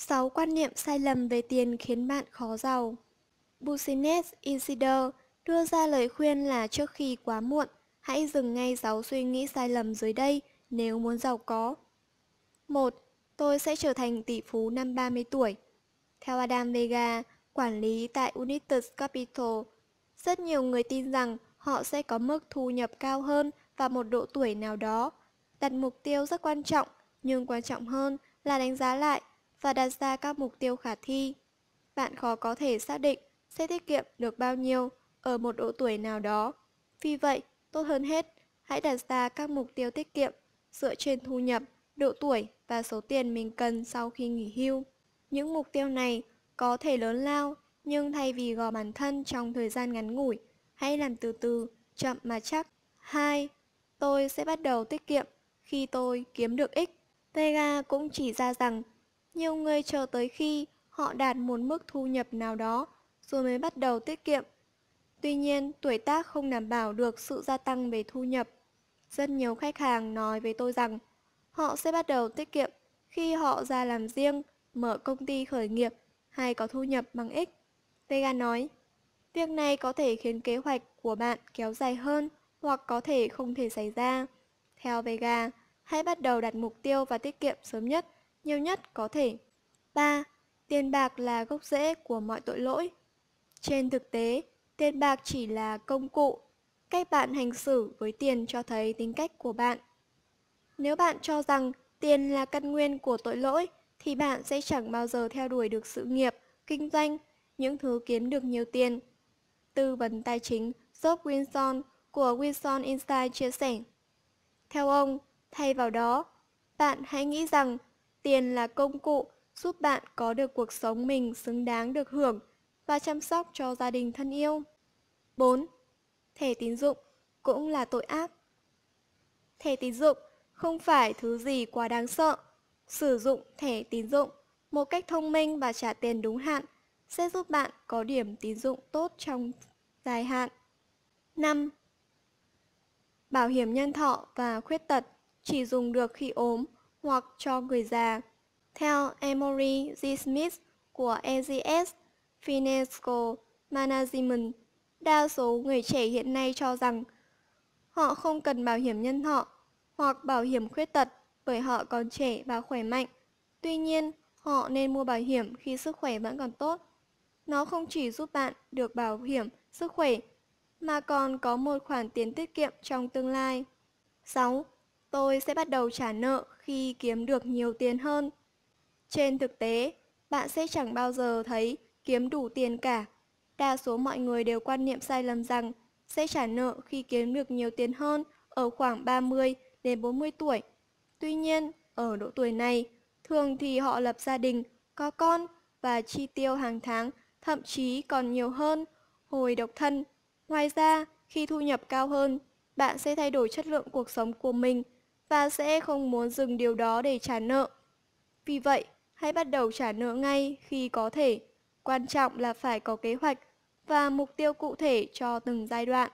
6 quan niệm sai lầm về tiền khiến bạn khó giàu. Business Insider đưa ra lời khuyên là trước khi quá muộn, hãy dừng ngay 6 suy nghĩ sai lầm dưới đây nếu muốn giàu có. 1. Tôi sẽ trở thành tỷ phú năm 30 tuổi. Theo Adam Vega, quản lý tại United Capital, rất nhiều người tin rằng họ sẽ có mức thu nhập cao hơn và một độ tuổi nào đó. Đặt mục tiêu rất quan trọng, nhưng quan trọng hơn là đánh giá lại và đặt ra các mục tiêu khả thi. Bạn khó có thể xác định sẽ tiết kiệm được bao nhiêu ở một độ tuổi nào đó. Vì vậy, tốt hơn hết, hãy đặt ra các mục tiêu tiết kiệm dựa trên thu nhập, độ tuổi và số tiền mình cần sau khi nghỉ hưu. Những mục tiêu này có thể lớn lao, nhưng thay vì gò bản thân trong thời gian ngắn ngủi, hãy làm từ từ, chậm mà chắc. 2. Tôi sẽ bắt đầu tiết kiệm khi tôi kiếm được ích. Vega cũng chỉ ra rằng nhiều người chờ tới khi họ đạt một mức thu nhập nào đó rồi mới bắt đầu tiết kiệm. Tuy nhiên, tuổi tác không đảm bảo được sự gia tăng về thu nhập. Rất nhiều khách hàng nói với tôi rằng họ sẽ bắt đầu tiết kiệm khi họ ra làm riêng, mở công ty khởi nghiệp hay có thu nhập bằng ích. Vega nói, việc này có thể khiến kế hoạch của bạn kéo dài hơn hoặc có thể không thể xảy ra. Theo Vega, hãy bắt đầu đặt mục tiêu và tiết kiệm sớm nhất – nhiều nhất có thể. 3. Tiền bạc là gốc rễ của mọi tội lỗi. Trên thực tế, tiền bạc chỉ là công cụ. Cách bạn hành xử với tiền cho thấy tính cách của bạn. Nếu bạn cho rằng tiền là căn nguyên của tội lỗi, thì bạn sẽ chẳng bao giờ theo đuổi được sự nghiệp, kinh doanh, những thứ kiếm được nhiều tiền. Tư vấn tài chính Job Wilson của Wilson Insight chia sẻ. Theo ông, thay vào đó, bạn hãy nghĩ rằng tiền là công cụ giúp bạn có được cuộc sống mình xứng đáng được hưởng và chăm sóc cho gia đình thân yêu. 4. Thẻ tín dụng cũng là tội ác. Thẻ tín dụng không phải thứ gì quá đáng sợ. Sử dụng thẻ tín dụng một cách thông minh và trả tiền đúng hạn sẽ giúp bạn có điểm tín dụng tốt trong dài hạn. 5. Bảo hiểm nhân thọ và khuyết tật chỉ dùng được khi ốm hoặc cho người già. Theo Emory G. Smith của EGS Financial Management, đa số người trẻ hiện nay cho rằng họ không cần bảo hiểm nhân thọ hoặc bảo hiểm khuyết tật bởi họ còn trẻ và khỏe mạnh. Tuy nhiên, họ nên mua bảo hiểm khi sức khỏe vẫn còn tốt. Nó không chỉ giúp bạn được bảo hiểm sức khỏe, mà còn có một khoản tiền tiết kiệm trong tương lai. 6 tôi sẽ bắt đầu trả nợ khi kiếm được nhiều tiền hơn. Trên thực tế, bạn sẽ chẳng bao giờ thấy kiếm đủ tiền cả. Đa số mọi người đều quan niệm sai lầm rằng sẽ trả nợ khi kiếm được nhiều tiền hơn ở khoảng 30 đến 40 tuổi. Tuy nhiên, ở độ tuổi này, thường thì họ lập gia đình, có con và chi tiêu hàng tháng thậm chí còn nhiều hơn hồi độc thân. Ngoài ra, khi thu nhập cao hơn, bạn sẽ thay đổi chất lượng cuộc sống của mình và sẽ không muốn dừng điều đó để trả nợ. Vì vậy, hãy bắt đầu trả nợ ngay khi có thể. Quan trọng là phải có kế hoạch và mục tiêu cụ thể cho từng giai đoạn.